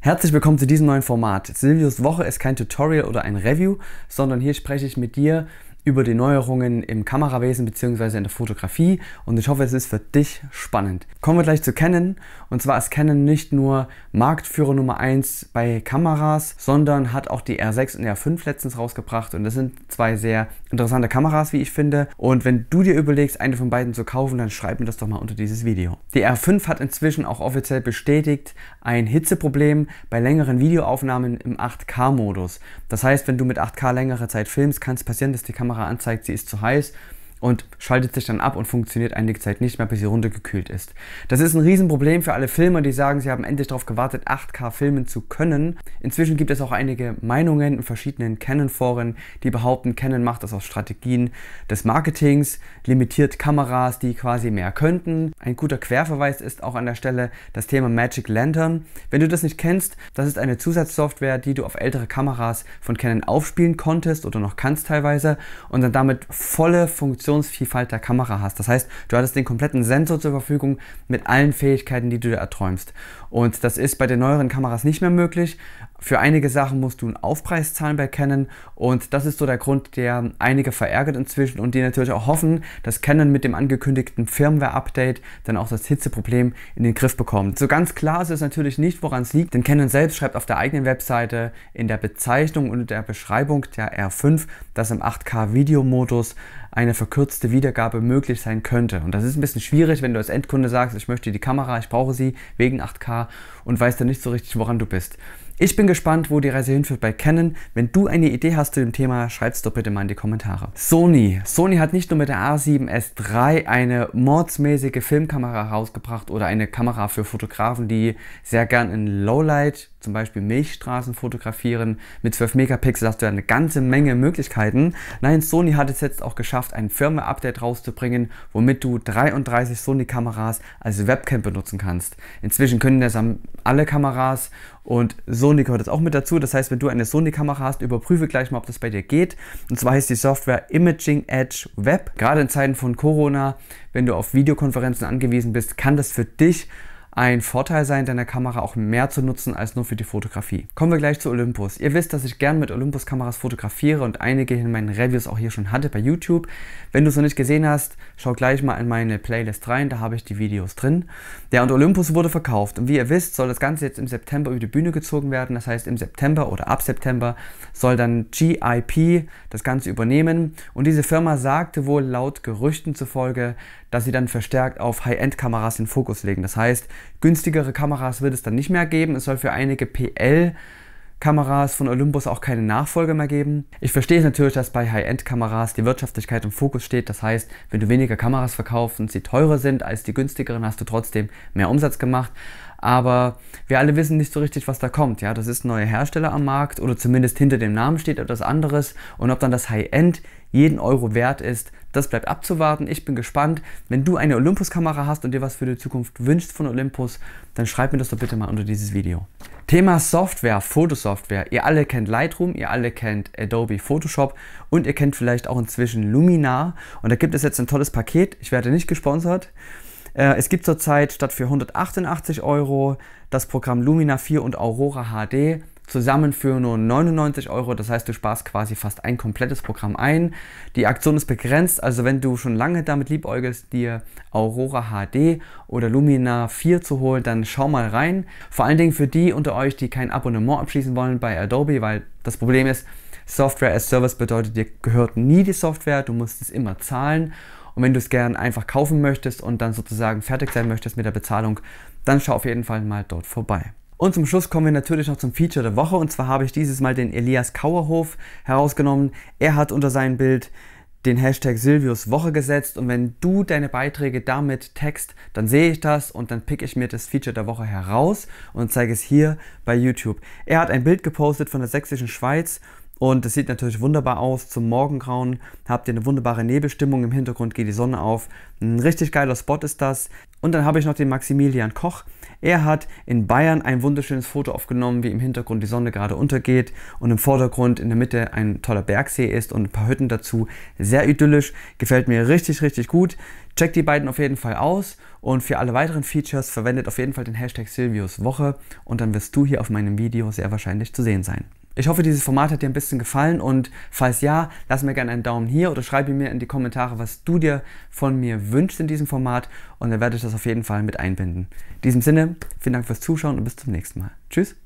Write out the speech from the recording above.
Herzlich willkommen zu diesem neuen Format. Silvius Woche ist kein Tutorial oder ein Review, sondern hier spreche ich mit dir über die Neuerungen im Kamerawesen bzw. in der Fotografie und ich hoffe, es ist für dich spannend. Kommen wir gleich zu Canon und zwar ist Canon nicht nur Marktführer Nummer 1 bei Kameras, sondern hat auch die R6 und R5 letztens rausgebracht und das sind zwei sehr interessante Kameras, wie ich finde. Und wenn du dir überlegst, eine von beiden zu kaufen, dann schreib mir das doch mal unter dieses Video. Die R5 hat inzwischen auch offiziell bestätigt ein Hitzeproblem bei längeren Videoaufnahmen im 8K-Modus. Das heißt, wenn du mit 8K längere Zeit filmst, kann es passieren, dass die Kamera anzeigt, sie ist zu heiß und schaltet sich dann ab und funktioniert einige Zeit nicht mehr, bis sie runtergekühlt ist. Das ist ein Riesenproblem für alle Filmer, die sagen, sie haben endlich darauf gewartet, 8K filmen zu können. Inzwischen gibt es auch einige Meinungen in verschiedenen Canon-Foren, die behaupten, Canon macht das aus Strategien des Marketings, limitiert Kameras, die quasi mehr könnten. Ein guter Querverweis ist auch an der Stelle das Thema Magic Lantern. Wenn du das nicht kennst, das ist eine Zusatzsoftware, die du auf ältere Kameras von Canon aufspielen konntest oder noch kannst teilweise und dann damit volle Funktionen Funktionsvielfalt der Kamera hast. Das heißt, du hattest den kompletten Sensor zur Verfügung mit allen Fähigkeiten, die du dir erträumst. Und das ist bei den neueren Kameras nicht mehr möglich. Für einige Sachen musst du einen Aufpreis zahlen bei Canon und das ist so der Grund, der einige verärgert inzwischen und die natürlich auch hoffen, dass Canon mit dem angekündigten Firmware-Update dann auch das Hitzeproblem in den Griff bekommt. So ganz klar ist es natürlich nicht, woran es liegt, denn Canon selbst schreibt auf der eigenen Webseite in der Bezeichnung und der Beschreibung der R5, dass im 8K-Videomodus eine verkürzte Wiedergabe möglich sein könnte. Und das ist ein bisschen schwierig, wenn du als Endkunde sagst, ich möchte die Kamera, ich brauche sie wegen 8K und weißt dann nicht so richtig, woran du bist. Ich bin gespannt, wo die Reise hinführt bei Canon. Wenn du eine Idee hast zu dem Thema, schreib es doch bitte mal in die Kommentare. Sony. Sony hat nicht nur mit der A7S III eine mordsmäßige Filmkamera rausgebracht oder eine Kamera für Fotografen, die sehr gern in Lowlight, zum Beispiel Milchstraßen fotografieren. Mit 12 Megapixel hast du eine ganze Menge Möglichkeiten. Nein, Sony hat es jetzt auch geschafft, ein Firmware-Update rauszubringen, womit du 33 Sony-Kameras als Webcam benutzen kannst. Inzwischen können das alle Kameras und Sony gehört jetzt auch mit dazu. Das heißt, wenn du eine Sony-Kamera hast, überprüfe gleich mal, ob das bei dir geht. Und zwar heißt die Software Imaging Edge Web. Gerade in Zeiten von Corona, wenn du auf Videokonferenzen angewiesen bist, kann das für dich ein Vorteil sein, deine Kamera auch mehr zu nutzen als nur für die Fotografie. Kommen wir gleich zu Olympus. Ihr wisst, dass ich gern mit Olympus Kameras fotografiere und einige in meinen Reviews auch hier schon hatte bei YouTube. Wenn du es noch nicht gesehen hast, schau gleich mal in meine Playlist rein, da habe ich die Videos drin. Ja, und Olympus wurde verkauft und wie ihr wisst, soll das Ganze jetzt im September über die Bühne gezogen werden. Das heißt, im September oder ab September soll dann GIP das Ganze übernehmen und diese Firma sagte wohl laut Gerüchten zufolge, dass sie dann verstärkt auf High-End-Kameras den Fokus legen. Das heißt, Günstigere Kameras wird es dann nicht mehr geben. Es soll für einige PL Kameras von Olympus auch keine Nachfolge mehr geben. Ich verstehe es natürlich, dass bei High-End-Kameras die Wirtschaftlichkeit im Fokus steht. Das heißt, wenn du weniger Kameras verkaufst und sie teurer sind als die günstigeren, hast du trotzdem mehr Umsatz gemacht aber wir alle wissen nicht so richtig, was da kommt. Ja, das ist ein neuer Hersteller am Markt oder zumindest hinter dem Namen steht etwas anderes und ob dann das High-End jeden Euro wert ist, das bleibt abzuwarten. Ich bin gespannt. Wenn du eine Olympus-Kamera hast und dir was für die Zukunft wünscht von Olympus, dann schreib mir das doch bitte mal unter dieses Video. Thema Software, Fotosoftware. Ihr alle kennt Lightroom, ihr alle kennt Adobe Photoshop und ihr kennt vielleicht auch inzwischen Luminar. Und da gibt es jetzt ein tolles Paket. Ich werde nicht gesponsert. Äh, es gibt zurzeit statt für 188 Euro das Programm Lumina 4 und Aurora HD zusammen für nur 99 Euro. Das heißt, du sparst quasi fast ein komplettes Programm ein. Die Aktion ist begrenzt, also wenn du schon lange damit liebäugelst, dir Aurora HD oder Lumina 4 zu holen, dann schau mal rein. Vor allen Dingen für die unter euch, die kein Abonnement abschließen wollen bei Adobe, weil das Problem ist, Software as Service bedeutet, dir gehört nie die Software, du musst es immer zahlen. Und wenn du es gern einfach kaufen möchtest und dann sozusagen fertig sein möchtest mit der Bezahlung, dann schau auf jeden Fall mal dort vorbei. Und zum Schluss kommen wir natürlich noch zum Feature der Woche. Und zwar habe ich dieses Mal den Elias Kauerhof herausgenommen. Er hat unter seinem Bild den Hashtag Silvius Woche gesetzt und wenn du deine Beiträge damit text, dann sehe ich das und dann picke ich mir das Feature der Woche heraus und zeige es hier bei YouTube. Er hat ein Bild gepostet von der sächsischen Schweiz und es sieht natürlich wunderbar aus zum Morgengrauen. Habt ihr eine wunderbare Nebelstimmung, im Hintergrund geht die Sonne auf. Ein richtig geiler Spot ist das. Und dann habe ich noch den Maximilian Koch. Er hat in Bayern ein wunderschönes Foto aufgenommen, wie im Hintergrund die Sonne gerade untergeht und im Vordergrund in der Mitte ein toller Bergsee ist und ein paar Hütten dazu. Sehr idyllisch, gefällt mir richtig, richtig gut. Checkt die beiden auf jeden Fall aus und für alle weiteren Features verwendet auf jeden Fall den Hashtag Silvius Woche und dann wirst du hier auf meinem Video sehr wahrscheinlich zu sehen sein. Ich hoffe, dieses Format hat dir ein bisschen gefallen und falls ja, lass mir gerne einen Daumen hier oder schreibe mir in die Kommentare, was du dir von mir wünschst in diesem Format und dann werde ich das auf jeden Fall mit einbinden. In diesem Sinne, vielen Dank fürs Zuschauen und bis zum nächsten Mal. Tschüss.